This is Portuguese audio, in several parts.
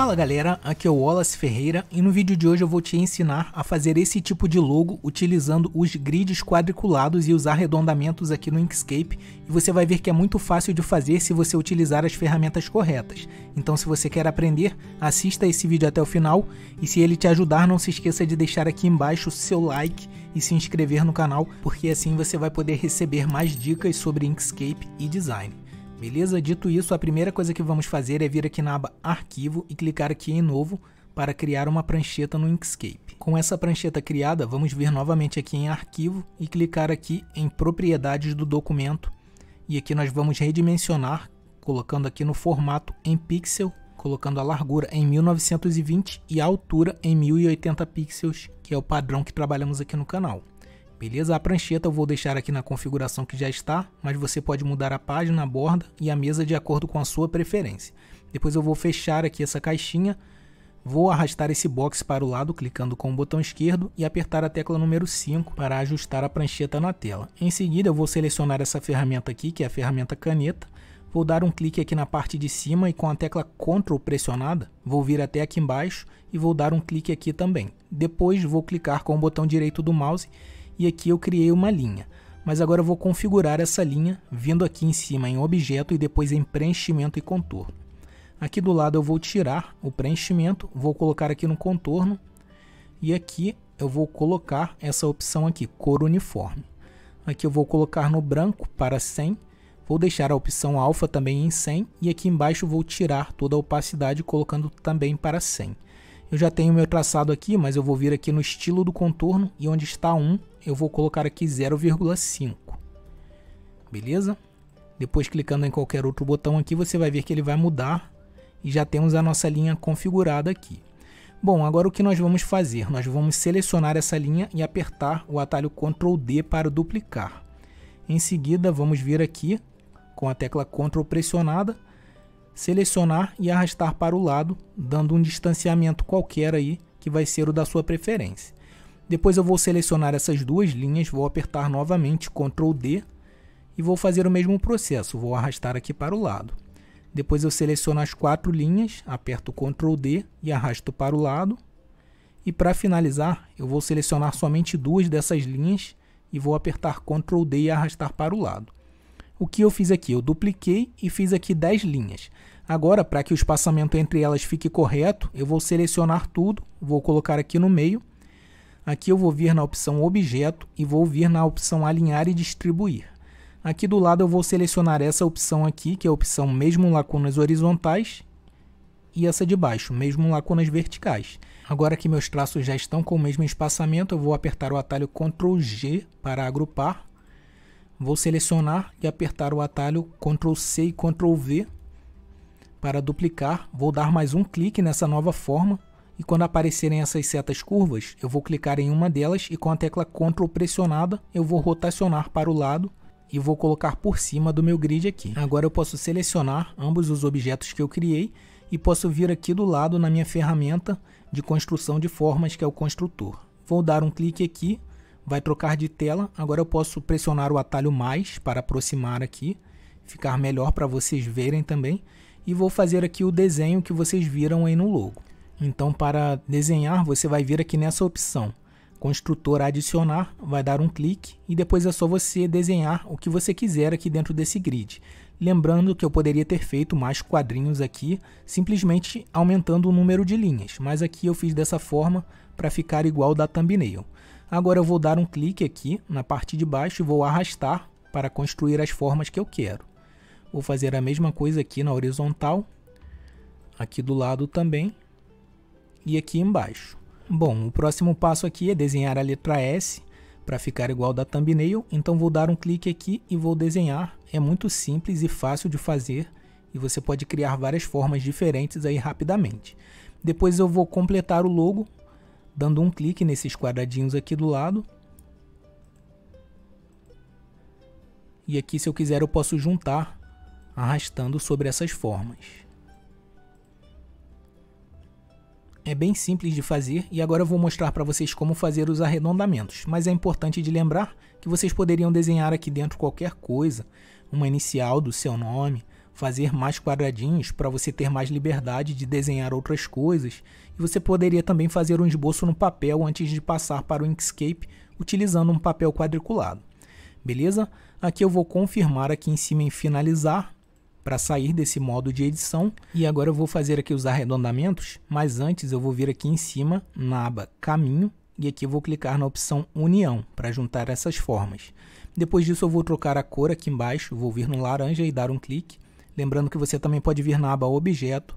Fala galera, aqui é o Wallace Ferreira e no vídeo de hoje eu vou te ensinar a fazer esse tipo de logo utilizando os grids quadriculados e os arredondamentos aqui no Inkscape e você vai ver que é muito fácil de fazer se você utilizar as ferramentas corretas. Então se você quer aprender, assista esse vídeo até o final e se ele te ajudar não se esqueça de deixar aqui embaixo o seu like e se inscrever no canal porque assim você vai poder receber mais dicas sobre Inkscape e design. Beleza? Dito isso, a primeira coisa que vamos fazer é vir aqui na aba Arquivo e clicar aqui em Novo para criar uma prancheta no Inkscape. Com essa prancheta criada, vamos vir novamente aqui em Arquivo e clicar aqui em Propriedades do documento. E aqui nós vamos redimensionar, colocando aqui no formato em pixel, colocando a largura em 1920 e a altura em 1080 pixels, que é o padrão que trabalhamos aqui no canal beleza? A prancheta eu vou deixar aqui na configuração que já está, mas você pode mudar a página, a borda e a mesa de acordo com a sua preferência. Depois eu vou fechar aqui essa caixinha, vou arrastar esse box para o lado clicando com o botão esquerdo e apertar a tecla número 5 para ajustar a prancheta na tela. Em seguida eu vou selecionar essa ferramenta aqui, que é a ferramenta caneta, vou dar um clique aqui na parte de cima e com a tecla CTRL pressionada, vou vir até aqui embaixo e vou dar um clique aqui também. Depois vou clicar com o botão direito do mouse e aqui eu criei uma linha. Mas agora eu vou configurar essa linha, vindo aqui em cima em objeto e depois em preenchimento e contorno. Aqui do lado eu vou tirar o preenchimento, vou colocar aqui no contorno e aqui eu vou colocar essa opção aqui, cor uniforme. Aqui eu vou colocar no branco para 100, vou deixar a opção alfa também em 100 e aqui embaixo vou tirar toda a opacidade colocando também para 100. Eu já tenho meu traçado aqui, mas eu vou vir aqui no estilo do contorno e onde está 1, eu vou colocar aqui 0,5. Beleza? Depois clicando em qualquer outro botão aqui, você vai ver que ele vai mudar e já temos a nossa linha configurada aqui. Bom, agora o que nós vamos fazer? Nós vamos selecionar essa linha e apertar o atalho Ctrl D para duplicar. Em seguida, vamos vir aqui com a tecla Ctrl pressionada, selecionar e arrastar para o lado, dando um distanciamento qualquer aí que vai ser o da sua preferência. Depois eu vou selecionar essas duas linhas, vou apertar novamente Ctrl D e vou fazer o mesmo processo, vou arrastar aqui para o lado. Depois eu seleciono as quatro linhas, aperto Ctrl D e arrasto para o lado. E para finalizar, eu vou selecionar somente duas dessas linhas e vou apertar Ctrl D e arrastar para o lado. O que eu fiz aqui? Eu dupliquei e fiz aqui 10 linhas. Agora, para que o espaçamento entre elas fique correto, eu vou selecionar tudo, vou colocar aqui no meio Aqui eu vou vir na opção Objeto e vou vir na opção Alinhar e Distribuir. Aqui do lado eu vou selecionar essa opção aqui, que é a opção mesmo lacunas horizontais, e essa de baixo, mesmo lacunas verticais. Agora que meus traços já estão com o mesmo espaçamento, eu vou apertar o atalho Ctrl G para agrupar. Vou selecionar e apertar o atalho Ctrl C e Ctrl V para duplicar. Vou dar mais um clique nessa nova forma e quando aparecerem essas setas curvas, eu vou clicar em uma delas e com a tecla CTRL pressionada, eu vou rotacionar para o lado e vou colocar por cima do meu grid aqui. Agora eu posso selecionar ambos os objetos que eu criei e posso vir aqui do lado na minha ferramenta de construção de formas, que é o construtor. Vou dar um clique aqui, vai trocar de tela. Agora eu posso pressionar o atalho mais para aproximar aqui, ficar melhor para vocês verem também. E vou fazer aqui o desenho que vocês viram aí no logo. Então, para desenhar, você vai vir aqui nessa opção, construtor adicionar, vai dar um clique e depois é só você desenhar o que você quiser aqui dentro desse grid. Lembrando que eu poderia ter feito mais quadrinhos aqui, simplesmente aumentando o número de linhas, mas aqui eu fiz dessa forma para ficar igual da thumbnail. Agora eu vou dar um clique aqui na parte de baixo e vou arrastar para construir as formas que eu quero. Vou fazer a mesma coisa aqui na horizontal, aqui do lado também, e aqui embaixo. Bom, o próximo passo aqui é desenhar a letra S para ficar igual da thumbnail, então vou dar um clique aqui e vou desenhar. É muito simples e fácil de fazer e você pode criar várias formas diferentes aí rapidamente. Depois eu vou completar o logo dando um clique nesses quadradinhos aqui do lado. E aqui se eu quiser eu posso juntar arrastando sobre essas formas. É bem simples de fazer e agora eu vou mostrar para vocês como fazer os arredondamentos, mas é importante de lembrar que vocês poderiam desenhar aqui dentro qualquer coisa, uma inicial do seu nome, fazer mais quadradinhos para você ter mais liberdade de desenhar outras coisas, e você poderia também fazer um esboço no papel antes de passar para o Inkscape utilizando um papel quadriculado. Beleza? Aqui eu vou confirmar aqui em cima em finalizar para sair desse modo de edição. E agora eu vou fazer aqui os arredondamentos, mas antes eu vou vir aqui em cima na aba Caminho e aqui eu vou clicar na opção União para juntar essas formas. Depois disso eu vou trocar a cor aqui embaixo, vou vir no laranja e dar um clique. Lembrando que você também pode vir na aba Objeto,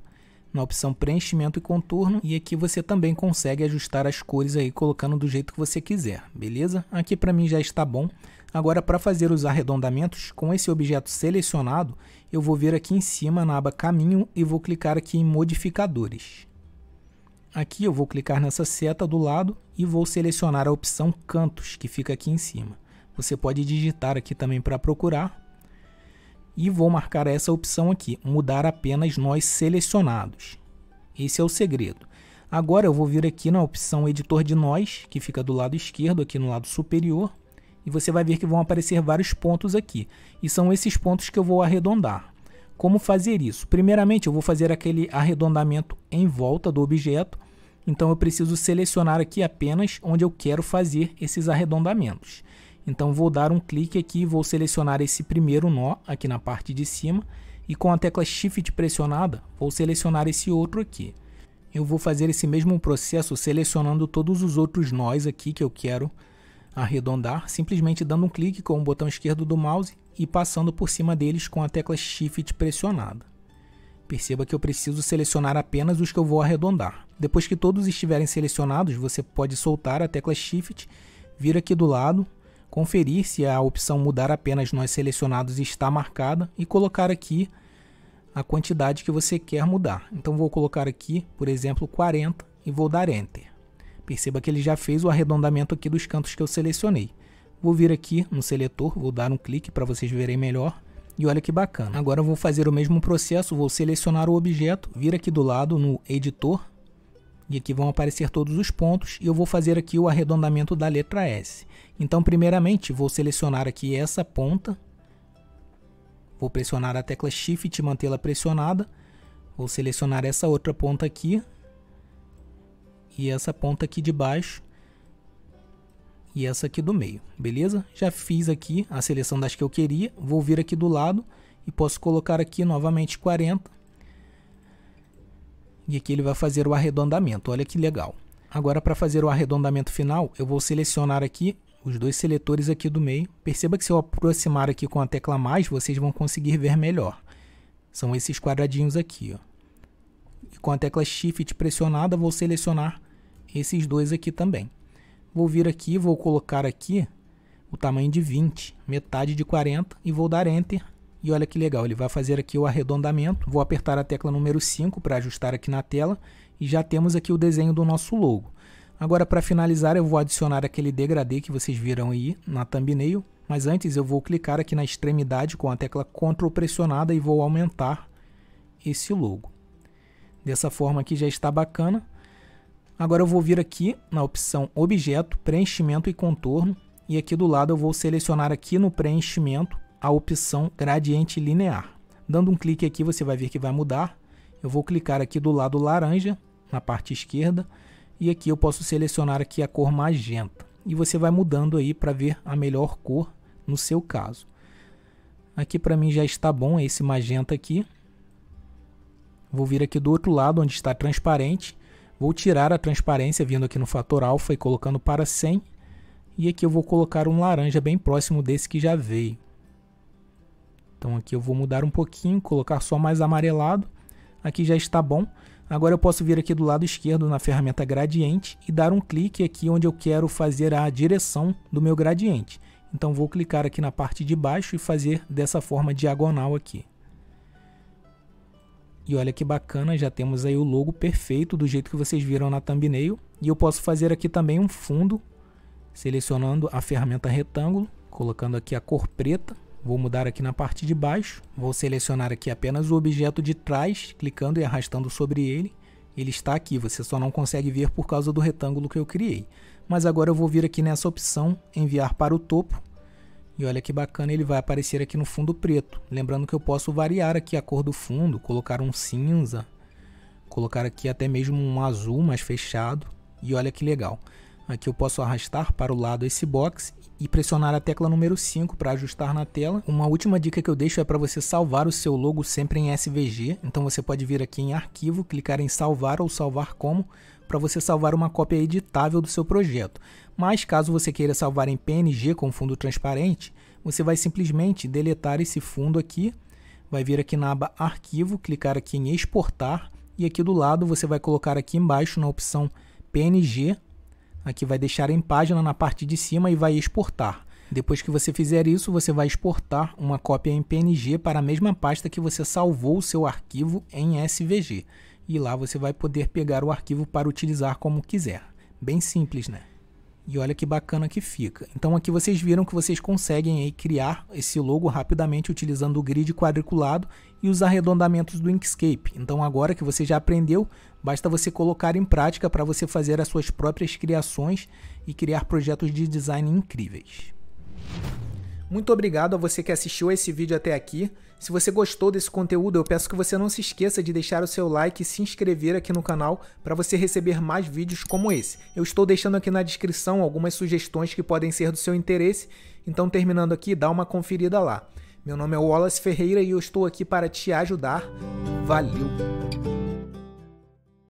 na opção Preenchimento e Contorno e aqui você também consegue ajustar as cores aí colocando do jeito que você quiser, beleza? Aqui para mim já está bom. Agora para fazer os arredondamentos, com esse objeto selecionado, eu vou vir aqui em cima na aba caminho e vou clicar aqui em modificadores. Aqui eu vou clicar nessa seta do lado e vou selecionar a opção cantos que fica aqui em cima. Você pode digitar aqui também para procurar. E vou marcar essa opção aqui, mudar apenas nós selecionados. Esse é o segredo. Agora eu vou vir aqui na opção editor de nós, que fica do lado esquerdo, aqui no lado superior, e você vai ver que vão aparecer vários pontos aqui. E são esses pontos que eu vou arredondar. Como fazer isso? Primeiramente, eu vou fazer aquele arredondamento em volta do objeto. Então, eu preciso selecionar aqui apenas onde eu quero fazer esses arredondamentos. Então, vou dar um clique aqui, vou selecionar esse primeiro nó aqui na parte de cima. E com a tecla Shift pressionada, vou selecionar esse outro aqui. Eu vou fazer esse mesmo processo selecionando todos os outros nós aqui que eu quero arredondar, simplesmente dando um clique com o botão esquerdo do mouse e passando por cima deles com a tecla Shift pressionada. Perceba que eu preciso selecionar apenas os que eu vou arredondar. Depois que todos estiverem selecionados, você pode soltar a tecla Shift, vir aqui do lado, conferir se a opção mudar apenas nós selecionados está marcada e colocar aqui a quantidade que você quer mudar. Então vou colocar aqui, por exemplo, 40 e vou dar Enter. Perceba que ele já fez o arredondamento aqui dos cantos que eu selecionei. Vou vir aqui no seletor, vou dar um clique para vocês verem melhor. E olha que bacana. Agora eu vou fazer o mesmo processo, vou selecionar o objeto, vir aqui do lado no editor. E aqui vão aparecer todos os pontos e eu vou fazer aqui o arredondamento da letra S. Então primeiramente vou selecionar aqui essa ponta. Vou pressionar a tecla Shift e mantê-la pressionada. Vou selecionar essa outra ponta aqui, e essa ponta aqui de baixo e essa aqui do meio, beleza? Já fiz aqui a seleção das que eu queria, vou vir aqui do lado e posso colocar aqui novamente 40. E aqui ele vai fazer o arredondamento, olha que legal. Agora para fazer o arredondamento final, eu vou selecionar aqui os dois seletores aqui do meio. Perceba que se eu aproximar aqui com a tecla mais, vocês vão conseguir ver melhor. São esses quadradinhos aqui, ó. E com a tecla Shift pressionada, vou selecionar esses dois aqui também. Vou vir aqui, vou colocar aqui o tamanho de 20, metade de 40 e vou dar Enter. E olha que legal, ele vai fazer aqui o arredondamento. Vou apertar a tecla número 5 para ajustar aqui na tela e já temos aqui o desenho do nosso logo. Agora para finalizar eu vou adicionar aquele degradê que vocês viram aí na thumbnail, mas antes eu vou clicar aqui na extremidade com a tecla CTRL pressionada e vou aumentar esse logo. Dessa forma aqui já está bacana. Agora eu vou vir aqui na opção Objeto, Preenchimento e Contorno e aqui do lado eu vou selecionar aqui no preenchimento a opção Gradiente Linear. Dando um clique aqui você vai ver que vai mudar. Eu vou clicar aqui do lado laranja, na parte esquerda, e aqui eu posso selecionar aqui a cor magenta. E você vai mudando aí para ver a melhor cor no seu caso. Aqui para mim já está bom esse magenta aqui. Vou vir aqui do outro lado onde está transparente Vou tirar a transparência vindo aqui no fator alfa e colocando para 100. E aqui eu vou colocar um laranja bem próximo desse que já veio. Então aqui eu vou mudar um pouquinho, colocar só mais amarelado. Aqui já está bom. Agora eu posso vir aqui do lado esquerdo na ferramenta gradiente e dar um clique aqui onde eu quero fazer a direção do meu gradiente. Então vou clicar aqui na parte de baixo e fazer dessa forma diagonal aqui. E olha que bacana, já temos aí o logo perfeito do jeito que vocês viram na thumbnail. E eu posso fazer aqui também um fundo, selecionando a ferramenta retângulo, colocando aqui a cor preta. Vou mudar aqui na parte de baixo, vou selecionar aqui apenas o objeto de trás, clicando e arrastando sobre ele. Ele está aqui, você só não consegue ver por causa do retângulo que eu criei. Mas agora eu vou vir aqui nessa opção, enviar para o topo, e olha que bacana, ele vai aparecer aqui no fundo preto. Lembrando que eu posso variar aqui a cor do fundo, colocar um cinza, colocar aqui até mesmo um azul mais fechado. E olha que legal. Aqui eu posso arrastar para o lado esse box e pressionar a tecla número 5 para ajustar na tela. Uma última dica que eu deixo é para você salvar o seu logo sempre em SVG. Então você pode vir aqui em arquivo, clicar em salvar ou salvar como para você salvar uma cópia editável do seu projeto. Mas caso você queira salvar em PNG com fundo transparente, você vai simplesmente deletar esse fundo aqui, vai vir aqui na aba Arquivo, clicar aqui em Exportar e aqui do lado você vai colocar aqui embaixo na opção PNG, aqui vai deixar em página na parte de cima e vai exportar. Depois que você fizer isso, você vai exportar uma cópia em PNG para a mesma pasta que você salvou o seu arquivo em SVG e lá você vai poder pegar o arquivo para utilizar como quiser. Bem simples, né? E olha que bacana que fica. Então aqui vocês viram que vocês conseguem aí criar esse logo rapidamente utilizando o grid quadriculado e os arredondamentos do Inkscape. Então agora que você já aprendeu, basta você colocar em prática para você fazer as suas próprias criações e criar projetos de design incríveis. Muito obrigado a você que assistiu esse vídeo até aqui. Se você gostou desse conteúdo, eu peço que você não se esqueça de deixar o seu like e se inscrever aqui no canal para você receber mais vídeos como esse. Eu estou deixando aqui na descrição algumas sugestões que podem ser do seu interesse, então terminando aqui, dá uma conferida lá. Meu nome é Wallace Ferreira e eu estou aqui para te ajudar. Valeu!